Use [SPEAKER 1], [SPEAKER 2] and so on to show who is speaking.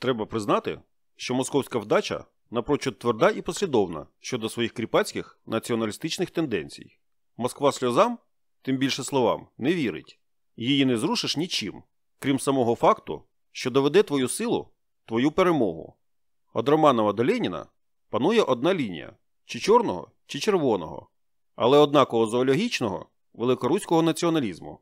[SPEAKER 1] Треба признати, що московська вдача напрочуд тверда і послідовна щодо своїх кріпацьких націоналістичних тенденцій. Москва сльозам, тим більше словам, не вірить, її не зрушиш нічим, крім самого факту, що доведе твою силу, твою перемогу. Од Романова до Леніна панує одна лінія: чи чорного, чи червоного, але однаково зоологічного великоруського націоналізму.